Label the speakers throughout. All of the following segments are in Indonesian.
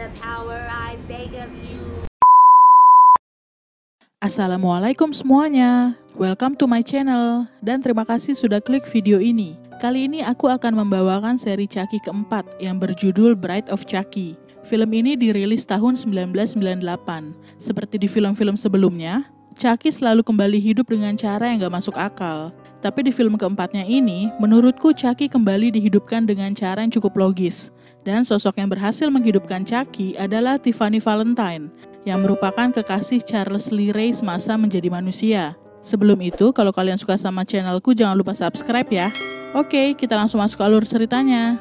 Speaker 1: the power I beg of you. Assalamualaikum semuanya. Welcome to my channel dan terima kasih sudah klik video ini. Kali ini aku akan membawakan seri Chucky keempat yang berjudul Bright of Chucky. Film ini dirilis tahun 1998. Seperti di film-film sebelumnya, Chucky selalu kembali hidup dengan cara yang gak masuk akal. Tapi di film keempatnya ini, menurutku Chucky kembali dihidupkan dengan cara yang cukup logis. Dan sosok yang berhasil menghidupkan Chucky adalah Tiffany Valentine, yang merupakan kekasih Charles Lee Ray semasa menjadi manusia. Sebelum itu, kalau kalian suka sama channelku jangan lupa subscribe ya. Oke, kita langsung masuk ke alur ceritanya.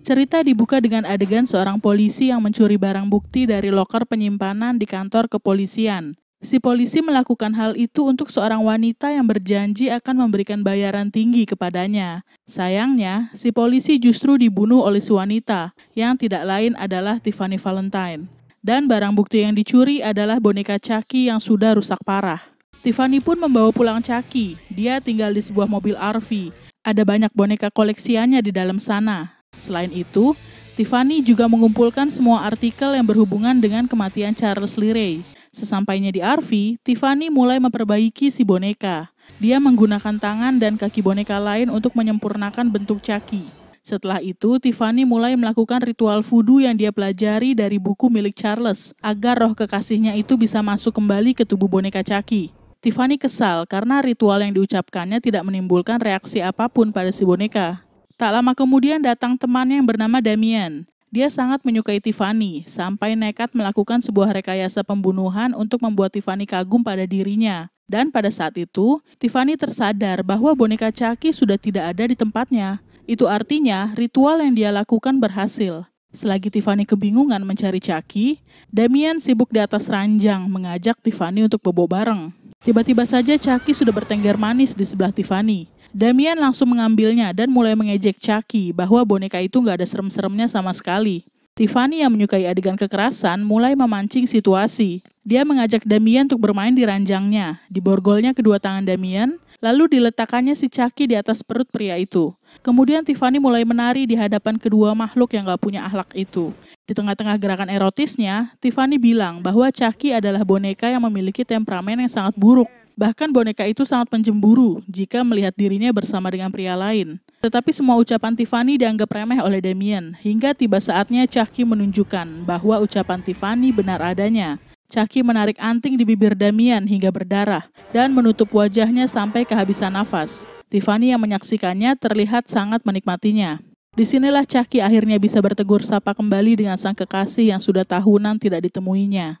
Speaker 1: Cerita dibuka dengan adegan seorang polisi yang mencuri barang bukti dari loker penyimpanan di kantor kepolisian. Si polisi melakukan hal itu untuk seorang wanita yang berjanji akan memberikan bayaran tinggi kepadanya. Sayangnya, si polisi justru dibunuh oleh si wanita, yang tidak lain adalah Tiffany Valentine. Dan barang bukti yang dicuri adalah boneka Chucky yang sudah rusak parah. Tiffany pun membawa pulang Chucky. Dia tinggal di sebuah mobil RV. Ada banyak boneka koleksiannya di dalam sana, Selain itu, Tiffany juga mengumpulkan semua artikel yang berhubungan dengan kematian Charles Liray. Sesampainya di RV, Tiffany mulai memperbaiki si boneka. Dia menggunakan tangan dan kaki boneka lain untuk menyempurnakan bentuk caki. Setelah itu, Tiffany mulai melakukan ritual voodoo yang dia pelajari dari buku milik Charles, agar roh kekasihnya itu bisa masuk kembali ke tubuh boneka caki. Tiffany kesal karena ritual yang diucapkannya tidak menimbulkan reaksi apapun pada si boneka. Tak lama kemudian datang temannya yang bernama Damian. Dia sangat menyukai Tiffany, sampai nekat melakukan sebuah rekayasa pembunuhan untuk membuat Tiffany kagum pada dirinya. Dan pada saat itu, Tiffany tersadar bahwa boneka Chucky sudah tidak ada di tempatnya. Itu artinya ritual yang dia lakukan berhasil. Selagi Tiffany kebingungan mencari Chucky, Damian sibuk di atas ranjang mengajak Tiffany untuk bobo bareng. Tiba-tiba saja Chucky sudah bertengger manis di sebelah Tiffany. Damian langsung mengambilnya dan mulai mengejek Chucky bahwa boneka itu nggak ada serem-seremnya sama sekali. Tiffany yang menyukai adegan kekerasan mulai memancing situasi. Dia mengajak Damian untuk bermain di ranjangnya. di borgolnya kedua tangan Damian, lalu diletakkannya si Chucky di atas perut pria itu. Kemudian Tiffany mulai menari di hadapan kedua makhluk yang gak punya ahlak itu. Di tengah-tengah gerakan erotisnya, Tiffany bilang bahwa Chucky adalah boneka yang memiliki temperamen yang sangat buruk Bahkan boneka itu sangat penjemburu jika melihat dirinya bersama dengan pria lain. Tetapi semua ucapan Tiffany dianggap remeh oleh Damien, hingga tiba saatnya Chucky menunjukkan bahwa ucapan Tiffany benar adanya. Chucky menarik anting di bibir Damien hingga berdarah dan menutup wajahnya sampai kehabisan nafas. Tiffany yang menyaksikannya terlihat sangat menikmatinya. Disinilah Chucky akhirnya bisa bertegur sapa kembali dengan sang kekasih yang sudah tahunan tidak ditemuinya.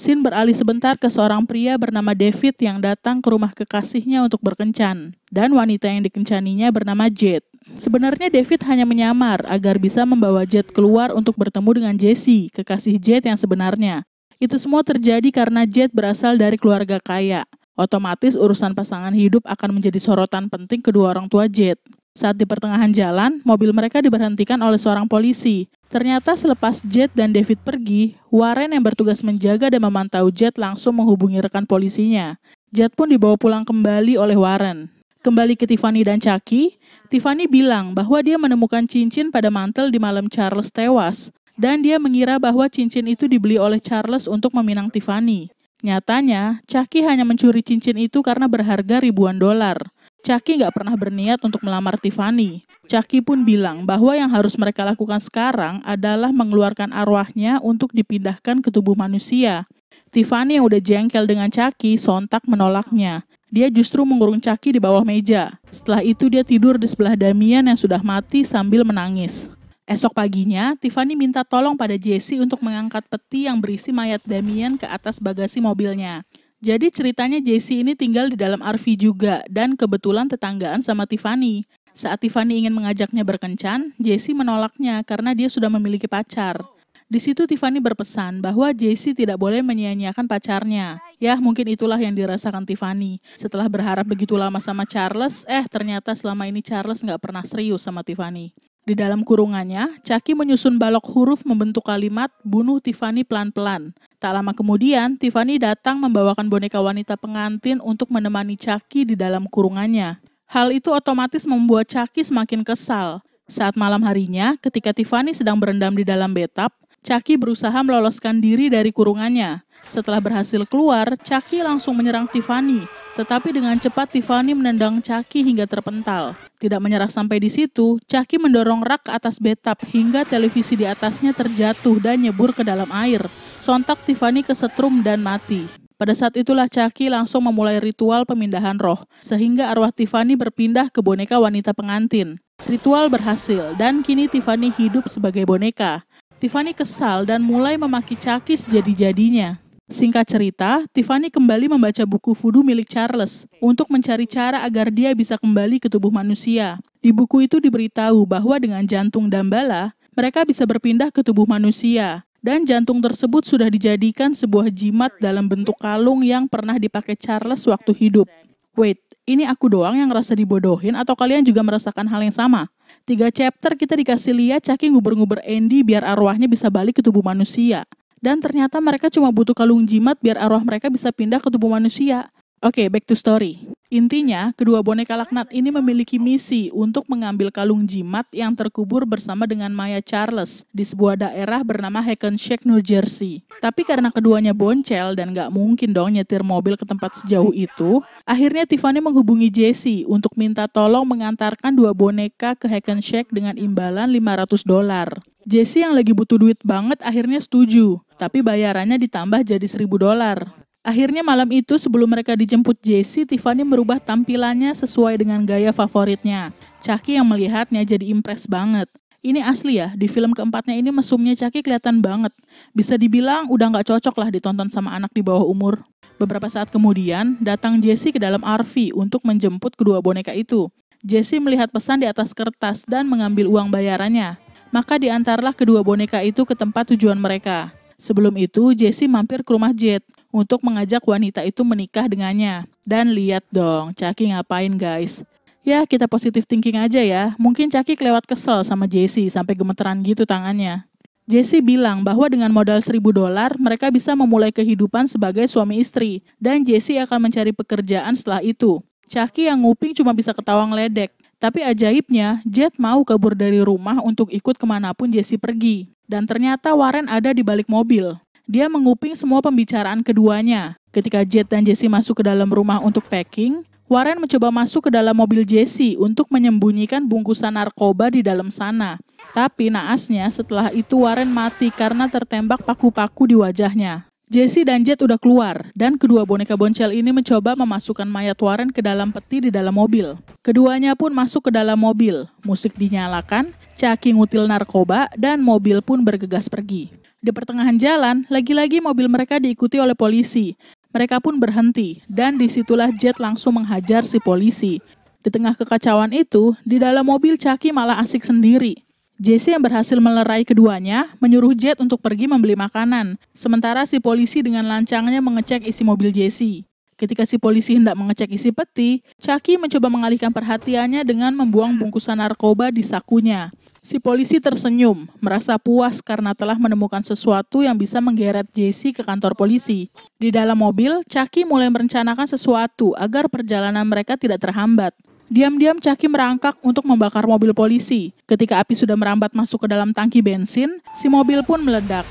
Speaker 1: Sin beralih sebentar ke seorang pria bernama David yang datang ke rumah kekasihnya untuk berkencan, dan wanita yang dikencaninya bernama Jade. Sebenarnya David hanya menyamar agar bisa membawa Jade keluar untuk bertemu dengan Jesse, kekasih Jade yang sebenarnya. Itu semua terjadi karena Jade berasal dari keluarga kaya. Otomatis urusan pasangan hidup akan menjadi sorotan penting kedua orang tua Jade. Saat di pertengahan jalan, mobil mereka diberhentikan oleh seorang polisi. Ternyata selepas Jet dan David pergi, Warren yang bertugas menjaga dan memantau Jet langsung menghubungi rekan polisinya. Jet pun dibawa pulang kembali oleh Warren. Kembali ke Tiffany dan Chucky, Tiffany bilang bahwa dia menemukan cincin pada mantel di malam Charles tewas, dan dia mengira bahwa cincin itu dibeli oleh Charles untuk meminang Tiffany. Nyatanya, Chucky hanya mencuri cincin itu karena berharga ribuan dolar. Caki nggak pernah berniat untuk melamar Tiffany. Caki pun bilang bahwa yang harus mereka lakukan sekarang adalah mengeluarkan arwahnya untuk dipindahkan ke tubuh manusia. Tiffany yang udah jengkel dengan Caki sontak menolaknya. Dia justru mengurung Caki di bawah meja. Setelah itu dia tidur di sebelah Damian yang sudah mati sambil menangis. Esok paginya, Tiffany minta tolong pada Jesse untuk mengangkat peti yang berisi mayat Damien ke atas bagasi mobilnya. Jadi ceritanya Jesse ini tinggal di dalam RV juga dan kebetulan tetanggaan sama Tiffany. Saat Tiffany ingin mengajaknya berkencan, Jesse menolaknya karena dia sudah memiliki pacar. Di situ Tiffany berpesan bahwa Jesse tidak boleh menyia-nyiakan pacarnya. Ya, mungkin itulah yang dirasakan Tiffany. Setelah berharap begitu lama sama Charles, eh ternyata selama ini Charles nggak pernah serius sama Tiffany. Di dalam kurungannya, Chucky menyusun balok huruf membentuk kalimat bunuh Tiffany pelan-pelan. Tak lama kemudian, Tiffany datang membawakan boneka wanita pengantin untuk menemani Chucky di dalam kurungannya. Hal itu otomatis membuat Chucky semakin kesal. Saat malam harinya, ketika Tiffany sedang berendam di dalam betap, Chucky berusaha meloloskan diri dari kurungannya. Setelah berhasil keluar, Chucky langsung menyerang Tiffany tetapi dengan cepat Tiffany menendang Chucky hingga terpental. Tidak menyerah sampai di situ, Chucky mendorong rak ke atas betap hingga televisi di atasnya terjatuh dan nyebur ke dalam air. Sontak Tiffany kesetrum dan mati. Pada saat itulah Chucky langsung memulai ritual pemindahan roh, sehingga arwah Tiffany berpindah ke boneka wanita pengantin. Ritual berhasil, dan kini Tiffany hidup sebagai boneka. Tiffany kesal dan mulai memaki Chucky sejadi-jadinya. Singkat cerita, Tiffany kembali membaca buku voodoo milik Charles untuk mencari cara agar dia bisa kembali ke tubuh manusia. Di buku itu diberitahu bahwa dengan jantung Dambala, mereka bisa berpindah ke tubuh manusia. Dan jantung tersebut sudah dijadikan sebuah jimat dalam bentuk kalung yang pernah dipakai Charles waktu hidup. Wait, ini aku doang yang ngerasa dibodohin atau kalian juga merasakan hal yang sama? Tiga chapter kita dikasih lihat caking nguber-nguber Andy biar arwahnya bisa balik ke tubuh manusia dan ternyata mereka cuma butuh kalung jimat biar arwah mereka bisa pindah ke tubuh manusia. Oke, okay, back to story. Intinya, kedua boneka laknat ini memiliki misi untuk mengambil kalung jimat yang terkubur bersama dengan Maya Charles di sebuah daerah bernama Hackensack, New Jersey. Tapi karena keduanya boncel dan gak mungkin dong nyetir mobil ke tempat sejauh itu, akhirnya Tiffany menghubungi Jesse untuk minta tolong mengantarkan dua boneka ke Hackensack dengan imbalan 500 dolar. Jesse yang lagi butuh duit banget akhirnya setuju, tapi bayarannya ditambah jadi 1000 dolar. Akhirnya malam itu sebelum mereka dijemput Jesse, Tiffany merubah tampilannya sesuai dengan gaya favoritnya. Chucky yang melihatnya jadi impress banget. Ini asli ya, di film keempatnya ini mesumnya Chucky kelihatan banget. Bisa dibilang udah nggak cocok lah ditonton sama anak di bawah umur. Beberapa saat kemudian, datang Jesse ke dalam RV untuk menjemput kedua boneka itu. Jesse melihat pesan di atas kertas dan mengambil uang bayarannya. Maka diantarlah kedua boneka itu ke tempat tujuan mereka. Sebelum itu, Jesse mampir ke rumah Jet untuk mengajak wanita itu menikah dengannya. Dan lihat dong, Caki ngapain guys. Ya, kita positif thinking aja ya. Mungkin Caki kelewat kesel sama Jesse sampai gemeteran gitu tangannya. Jesse bilang bahwa dengan modal 1000 dolar, mereka bisa memulai kehidupan sebagai suami istri, dan Jesse akan mencari pekerjaan setelah itu. Chucky yang nguping cuma bisa ketawa ngeledek. Tapi ajaibnya, Jet mau kabur dari rumah untuk ikut kemanapun Jesse pergi. Dan ternyata Warren ada di balik mobil. Dia menguping semua pembicaraan keduanya. Ketika Jet dan Jesse masuk ke dalam rumah untuk packing, Warren mencoba masuk ke dalam mobil Jesse untuk menyembunyikan bungkusan narkoba di dalam sana. Tapi naasnya setelah itu Warren mati karena tertembak paku-paku di wajahnya. Jesse dan Jet udah keluar, dan kedua boneka boncel ini mencoba memasukkan mayat Warren ke dalam peti di dalam mobil. Keduanya pun masuk ke dalam mobil, musik dinyalakan, Caki ngutil narkoba, dan mobil pun bergegas pergi. Di pertengahan jalan, lagi-lagi mobil mereka diikuti oleh polisi. Mereka pun berhenti, dan disitulah Jet langsung menghajar si polisi. Di tengah kekacauan itu, di dalam mobil Caki malah asik sendiri. Jesse yang berhasil melerai keduanya menyuruh Jet untuk pergi membeli makanan, sementara si polisi dengan lancangnya mengecek isi mobil Jesse. Ketika si polisi hendak mengecek isi peti, Chucky mencoba mengalihkan perhatiannya dengan membuang bungkusan narkoba di sakunya. Si polisi tersenyum, merasa puas karena telah menemukan sesuatu yang bisa menggeret Jesse ke kantor polisi. Di dalam mobil, Chucky mulai merencanakan sesuatu agar perjalanan mereka tidak terhambat. Diam-diam Chucky merangkak untuk membakar mobil polisi. Ketika api sudah merambat masuk ke dalam tangki bensin, si mobil pun meledak.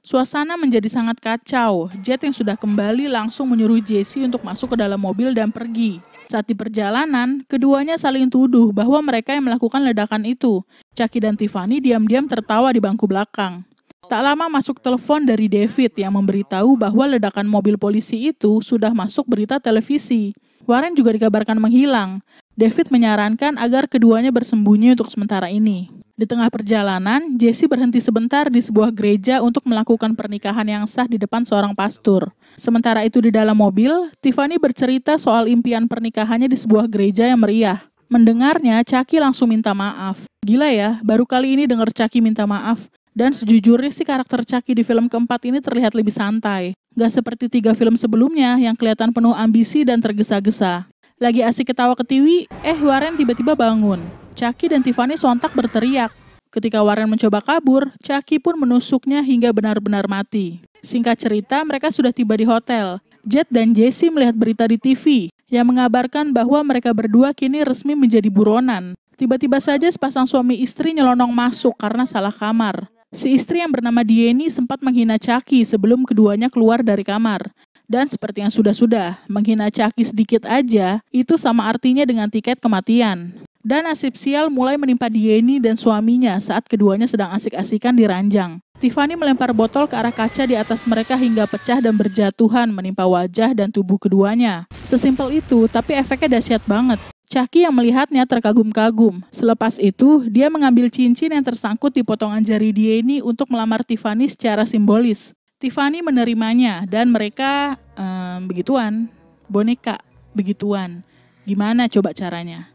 Speaker 1: Suasana menjadi sangat kacau. Jet yang sudah kembali langsung menyuruh Jesse untuk masuk ke dalam mobil dan pergi. Saat di perjalanan, keduanya saling tuduh bahwa mereka yang melakukan ledakan itu. Chucky dan Tiffany diam-diam tertawa di bangku belakang. Tak lama masuk telepon dari David yang memberitahu bahwa ledakan mobil polisi itu sudah masuk berita televisi. Warren juga dikabarkan menghilang. David menyarankan agar keduanya bersembunyi untuk sementara ini. Di tengah perjalanan, Jesse berhenti sebentar di sebuah gereja untuk melakukan pernikahan yang sah di depan seorang pastor. Sementara itu di dalam mobil, Tiffany bercerita soal impian pernikahannya di sebuah gereja yang meriah. Mendengarnya, Caki langsung minta maaf. Gila ya, baru kali ini dengar Caki minta maaf. Dan sejujurnya si karakter Caki di film keempat ini terlihat lebih santai. Gak seperti tiga film sebelumnya yang kelihatan penuh ambisi dan tergesa-gesa. Lagi asik ketawa ke ketiwi, eh Warren tiba-tiba bangun. Chucky dan Tiffany sontak berteriak. Ketika Warren mencoba kabur, Chucky pun menusuknya hingga benar-benar mati. Singkat cerita, mereka sudah tiba di hotel. Jet dan Jesse melihat berita di TV yang mengabarkan bahwa mereka berdua kini resmi menjadi buronan. Tiba-tiba saja sepasang suami istri nyelonong masuk karena salah kamar. Si istri yang bernama Dieni sempat menghina Chucky sebelum keduanya keluar dari kamar. Dan seperti yang sudah-sudah, menghina Chucky sedikit aja, itu sama artinya dengan tiket kematian. Dan nasib sial mulai menimpa Dieni dan suaminya saat keduanya sedang asik-asikan di ranjang. Tiffany melempar botol ke arah kaca di atas mereka hingga pecah dan berjatuhan menimpa wajah dan tubuh keduanya. Sesimpel itu, tapi efeknya dahsyat banget. Chucky yang melihatnya terkagum-kagum. Selepas itu, dia mengambil cincin yang tersangkut di potongan jari Dieni untuk melamar Tiffany secara simbolis. Tiffany menerimanya dan mereka um, begituan, boneka begituan. Gimana coba caranya?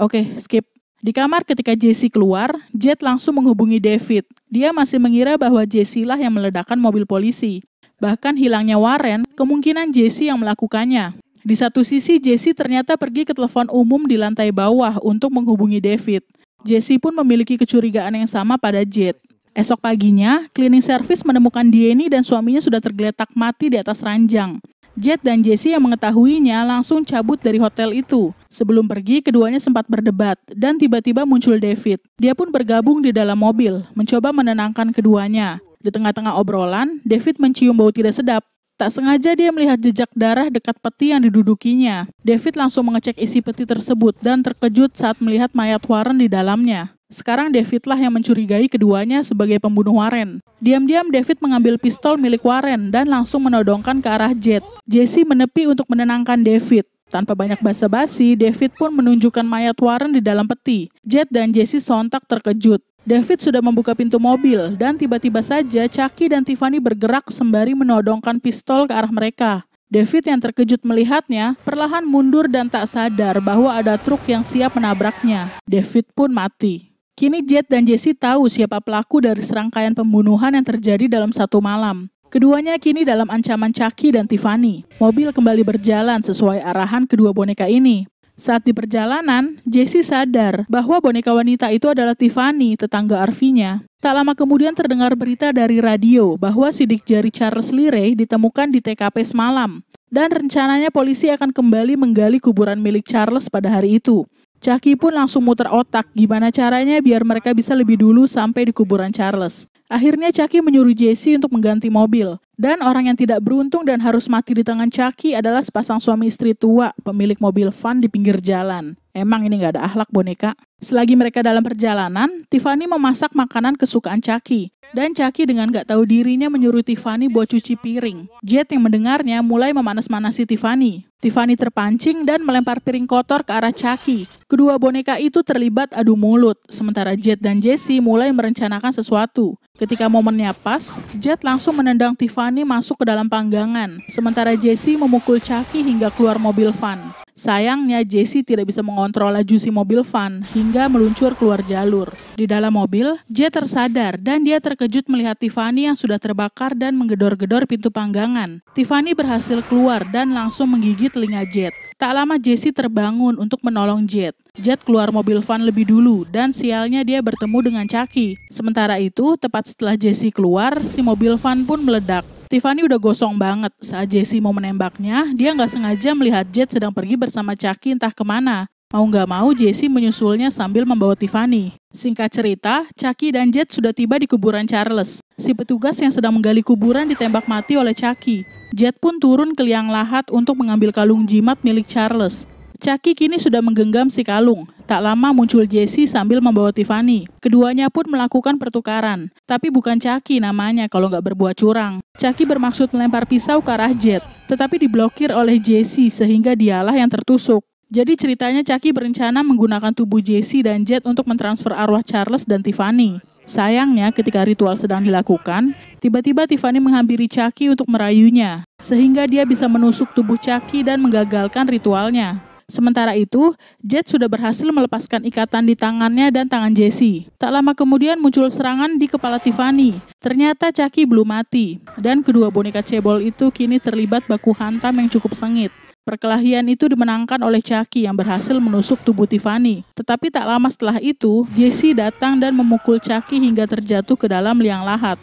Speaker 1: Oke, okay, skip. Di kamar ketika Jesse keluar, Jet langsung menghubungi David. Dia masih mengira bahwa Jesse lah yang meledakkan mobil polisi. Bahkan hilangnya Warren, kemungkinan Jesse yang melakukannya. Di satu sisi, Jesse ternyata pergi ke telepon umum di lantai bawah untuk menghubungi David. Jesse pun memiliki kecurigaan yang sama pada Jet. Esok paginya, cleaning service menemukan Dieni dan suaminya sudah tergeletak mati di atas ranjang. Jet dan Jesse yang mengetahuinya langsung cabut dari hotel itu. Sebelum pergi, keduanya sempat berdebat dan tiba-tiba muncul David. Dia pun bergabung di dalam mobil, mencoba menenangkan keduanya. Di tengah-tengah obrolan, David mencium bau tidak sedap. Tak sengaja dia melihat jejak darah dekat peti yang didudukinya. David langsung mengecek isi peti tersebut dan terkejut saat melihat mayat Warren di dalamnya. Sekarang David lah yang mencurigai keduanya sebagai pembunuh Warren. Diam-diam David mengambil pistol milik Warren dan langsung menodongkan ke arah Jet. Jesse menepi untuk menenangkan David. Tanpa banyak basa-basi, David pun menunjukkan mayat Warren di dalam peti. Jet dan Jesse sontak terkejut. David sudah membuka pintu mobil dan tiba-tiba saja Chucky dan Tiffany bergerak sembari menodongkan pistol ke arah mereka. David yang terkejut melihatnya perlahan mundur dan tak sadar bahwa ada truk yang siap menabraknya. David pun mati. Kini Jet dan Jesse tahu siapa pelaku dari serangkaian pembunuhan yang terjadi dalam satu malam. Keduanya kini dalam ancaman Chucky dan Tiffany. Mobil kembali berjalan sesuai arahan kedua boneka ini. Saat di perjalanan, Jesse sadar bahwa boneka wanita itu adalah Tiffany, tetangga Arvinya. Tak lama kemudian terdengar berita dari radio bahwa sidik jari Charles Leray ditemukan di TKP semalam. Dan rencananya polisi akan kembali menggali kuburan milik Charles pada hari itu. Caki pun langsung muter otak gimana caranya biar mereka bisa lebih dulu sampai di kuburan Charles. Akhirnya Caki menyuruh Jesse untuk mengganti mobil. Dan orang yang tidak beruntung dan harus mati di tangan Caki adalah sepasang suami istri tua, pemilik mobil van di pinggir jalan. Emang ini nggak ada akhlak boneka. Selagi mereka dalam perjalanan, Tiffany memasak makanan kesukaan Chucky. Dan Chucky dengan gak tahu dirinya menyuruh Tiffany buat cuci piring. Jet yang mendengarnya mulai memanas-manasi Tiffany. Tiffany terpancing dan melempar piring kotor ke arah Chucky. Kedua boneka itu terlibat adu mulut, sementara Jet dan Jesse mulai merencanakan sesuatu. Ketika momennya pas, Jet langsung menendang Tiffany masuk ke dalam panggangan, sementara Jesse memukul Chucky hingga keluar mobil van. Sayangnya, Jesse tidak bisa mengontrol laju si mobil van hingga meluncur keluar jalur. Di dalam mobil, J tersadar dan dia terkejut melihat Tiffany yang sudah terbakar dan menggedor-gedor pintu panggangan. Tiffany berhasil keluar dan langsung menggigit telinga Jet. Tak lama Jesse terbangun untuk menolong Jet. Jet keluar mobil van lebih dulu dan sialnya dia bertemu dengan Chucky. Sementara itu, tepat setelah Jesse keluar, si mobil van pun meledak. Tiffany udah gosong banget. Saat Jesse mau menembaknya, dia nggak sengaja melihat Jet sedang pergi bersama Chucky entah kemana. Mau nggak mau, Jesse menyusulnya sambil membawa Tiffany. Singkat cerita, Chucky dan Jet sudah tiba di kuburan Charles. Si petugas yang sedang menggali kuburan ditembak mati oleh Chucky. Jet pun turun ke liang lahat untuk mengambil kalung jimat milik Charles. Caki kini sudah menggenggam si kalung. Tak lama muncul Jesse sambil membawa Tiffany. Keduanya pun melakukan pertukaran. Tapi bukan Caki namanya kalau nggak berbuat curang. Caki bermaksud melempar pisau ke arah Jet, tetapi diblokir oleh Jesse sehingga dialah yang tertusuk. Jadi ceritanya Caki berencana menggunakan tubuh Jesse dan Jet untuk mentransfer arwah Charles dan Tiffany. Sayangnya, ketika ritual sedang dilakukan, tiba-tiba Tiffany menghampiri Caki untuk merayunya, sehingga dia bisa menusuk tubuh Caki dan menggagalkan ritualnya. Sementara itu, Jet sudah berhasil melepaskan ikatan di tangannya dan tangan Jesse. Tak lama kemudian muncul serangan di kepala Tiffany. Ternyata Chucky belum mati, dan kedua boneka cebol itu kini terlibat baku hantam yang cukup sengit. Perkelahian itu dimenangkan oleh Chucky yang berhasil menusuk tubuh Tiffany. Tetapi tak lama setelah itu, Jesse datang dan memukul Chucky hingga terjatuh ke dalam liang lahat.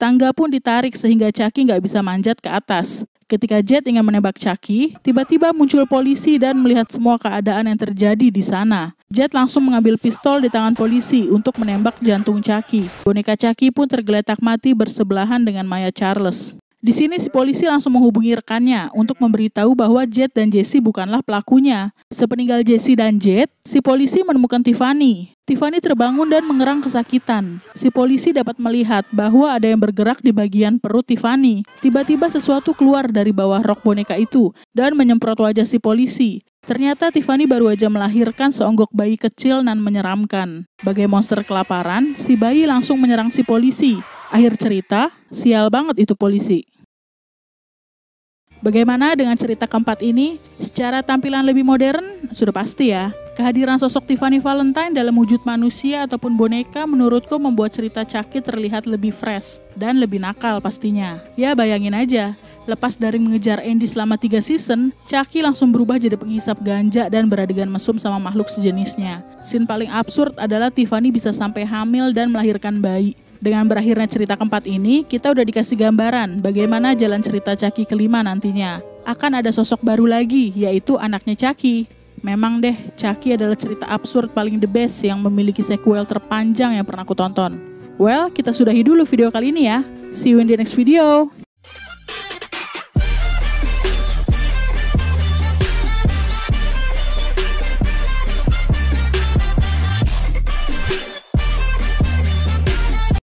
Speaker 1: Tangga pun ditarik sehingga Chucky nggak bisa manjat ke atas. Ketika Jet ingin menembak Chucky, tiba-tiba muncul polisi dan melihat semua keadaan yang terjadi di sana. Jet langsung mengambil pistol di tangan polisi untuk menembak jantung Chucky. Boneka Chucky pun tergeletak mati bersebelahan dengan Maya Charles. Di sini si polisi langsung menghubungi rekannya untuk memberitahu bahwa Jet dan Jesse bukanlah pelakunya. Sepeninggal Jesse dan Jet, si polisi menemukan Tiffany. Tiffany terbangun dan mengerang kesakitan. Si polisi dapat melihat bahwa ada yang bergerak di bagian perut Tiffany. Tiba-tiba sesuatu keluar dari bawah rok boneka itu dan menyemprot wajah si polisi. Ternyata Tiffany baru aja melahirkan seonggok bayi kecil dan menyeramkan. Bagai monster kelaparan, si bayi langsung menyerang si polisi. Akhir cerita, sial banget itu polisi. Bagaimana dengan cerita keempat ini? Secara tampilan lebih modern, sudah pasti ya. Kehadiran sosok Tiffany Valentine dalam wujud manusia ataupun boneka menurutku membuat cerita Chucky terlihat lebih fresh dan lebih nakal pastinya. Ya bayangin aja, lepas dari mengejar Andy selama tiga season, Chucky langsung berubah jadi penghisap ganja dan beradegan mesum sama makhluk sejenisnya. Scene paling absurd adalah Tiffany bisa sampai hamil dan melahirkan bayi. Dengan berakhirnya cerita keempat ini, kita udah dikasih gambaran bagaimana jalan cerita Caki kelima nantinya. Akan ada sosok baru lagi, yaitu anaknya Caki. Memang deh, Caki adalah cerita absurd paling the best yang memiliki sequel terpanjang yang pernah aku tonton. Well, kita sudahi dulu video kali ini ya. See you in the next video.